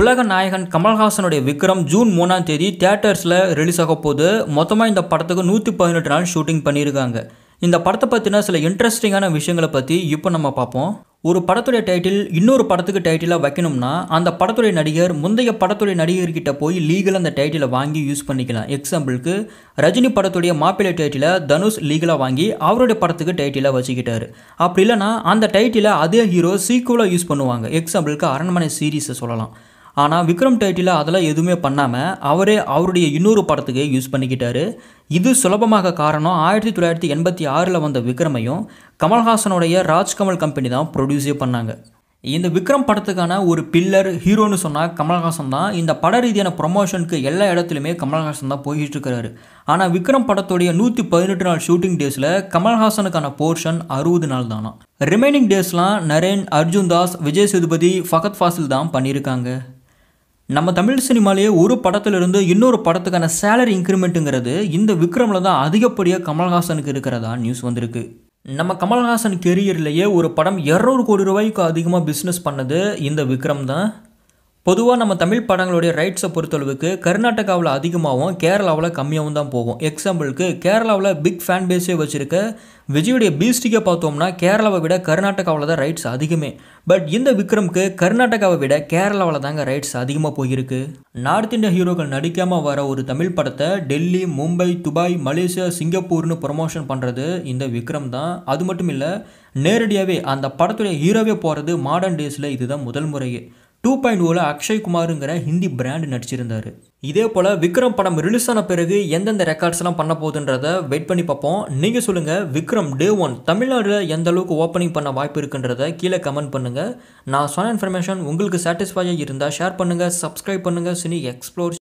உலக நாயகன் கமல்ஹாசனுடைய விக்ரம் ஜூன் மூணாம் தேதி தியேட்டர்ஸில் ரிலீஸ் ஆக போது மொத்தமாக இந்த படத்துக்கு நூற்றி பதினெட்டு நாள் ஷூட்டிங் பண்ணியிருக்காங்க இந்த படத்தை பற்றின சில இன்ட்ரெஸ்டிங்கான விஷயங்களை பற்றி இப்போ நம்ம பார்ப்போம் ஒரு படத்துடைய டைட்டில் இன்னொரு படத்துக்கு டைட்டிலாக வைக்கணும்னா அந்த படத்துடைய நடிகர் முந்தைய படத்துடைய நடிகர்கிட்ட போய் லீகலாக அந்த டைட்டிலை வாங்கி யூஸ் பண்ணிக்கலாம் எக்ஸாம்பிளுக்கு ரஜினி படத்துடைய மாப்பிள்ளை டைட்டிலை தனுஷ் லீகலாக வாங்கி அவருடைய படத்துக்கு டைட்டிலாக வச்சுக்கிட்டார் அப்படி இல்லைனா அந்த டைட்டிலை அதே ஹீரோ சீக்குவலாக யூஸ் பண்ணுவாங்க எக்ஸாம்பிளுக்கு அரண்மனை சீரீஸை சொல்லலாம் ஆனால் விக்ரம் டைட்டில் அதெல்லாம் எதுவுமே பண்ணாமல் அவரே அவருடைய இன்னொரு படத்துக்கு யூஸ் பண்ணிக்கிட்டாரு இது சுலபமாக காரணம் ஆயிரத்தி தொள்ளாயிரத்தி எண்பத்தி ஆறில் வந்த விக்ரமையும் கமல்ஹாசனுடைய ராஜ்கமல் கம்பெனி தான் ப்ரொடியூஸே பண்ணாங்க இந்த விக்ரம் படத்துக்கான ஒரு பில்லர் ஹீரோன்னு சொன்னால் கமல்ஹாசன் தான் இந்த பட ரீதியான ப்ரொமோஷனுக்கு எல்லா இடத்துலையுமே கமல்ஹாசன் தான் போயிட்டு இருக்கிறாரு ஆனால் விக்ரம் படத்துடைய நூற்றி பதினெட்டு நாள் ஷூட்டிங் டேஸில் கமல்ஹாசனுக்கான போர்ஷன் அறுபது நாள் தானா ரிமைனிங் டேஸ்லாம் நரேன் அர்ஜுன் தாஸ் விஜய் சேதுபதி ஃபகத் ஃபாசில் தான் பண்ணியிருக்காங்க நம்ம தமிழ் சினிமாலேயே ஒரு படத்திலிருந்து இன்னொரு படத்துக்கான சேலரி இன்க்ரிமெண்ட்டுங்கிறது இந்த விக்ரமில் தான் அதிகப்படியாக கமல்ஹாசனுக்கு இருக்கிறதா நியூஸ் வந்திருக்கு நம்ம கமல்ஹாசன் கெரியர்லேயே ஒரு படம் இரநூறு கோடி ரூபாய்க்கு அதிகமாக பிஸ்னஸ் பண்ணது இந்த விக்ரம் தான் பொதுவாக நம்ம தமிழ் படங்களுடைய ரைட்ஸை பொறுத்தளவுக்கு கர்நாடகாவில் அதிகமாகவும் கேரளாவில் கம்மியாகவும் தான் போகும் எக்ஸாம்பிளுக்கு கேரளாவில் பிக் ஃபேன் பேஸே வச்சுருக்க விஜயுடைய பீஸ்டிக்கை பார்த்தோம்னா கேரளாவை விட கர்நாடகாவில் தான் ரைட்ஸ் அதிகமே பட் இந்த விக்ரம்க்கு கர்நாடகாவை விட கேரளாவில் தாங்க ரைட்ஸ் அதிகமாக போயிருக்கு நார்த் இந்தியா ஹீரோக்கள் நடிக்காமல் வர ஒரு தமிழ் படத்தை டெல்லி மும்பை துபாய் மலேசியா சிங்கப்பூர்னு ப்ரொமோஷன் பண்ணுறது இந்த விக்ரம் தான் அது மட்டும் இல்லை நேரடியாகவே அந்த படத்துடைய ஹீரோவே போகிறது மாடர்ன் டேஸில் இதுதான் முதல் முறையே டூ பாயிண்ட் ஓவில் அக்ஷய் குமாருங்கிற ஹிந்தி பிராண்ட் நடிச்சிருந்தார் இதே போல் விக்ரம் படம் ரிலீஸ் ஆன பிறகு எந்தெந்த ரெக்கார்ட்ஸ்லாம் பண்ண போகுதுன்றத வெயிட் பண்ணி பார்ப்போம் நீங்கள் சொல்லுங்கள் விக்ரம் டே ஒன் தமிழ்நாட்டில் எந்த அளவுக்கு ஓப்பனிங் பண்ண வாய்ப்பு இருக்குன்றத கீழே கமெண்ட் பண்ணுங்கள் நான் சொன்ன இன்ஃபர்மேஷன் உங்களுக்கு சாட்டிஸ்ஃபையாக இருந்தால் ஷேர் பண்ணுங்கள் சப்ஸ்கிரைப் பண்ணுங்கள் சினி எக்ஸ்ப்ளோர்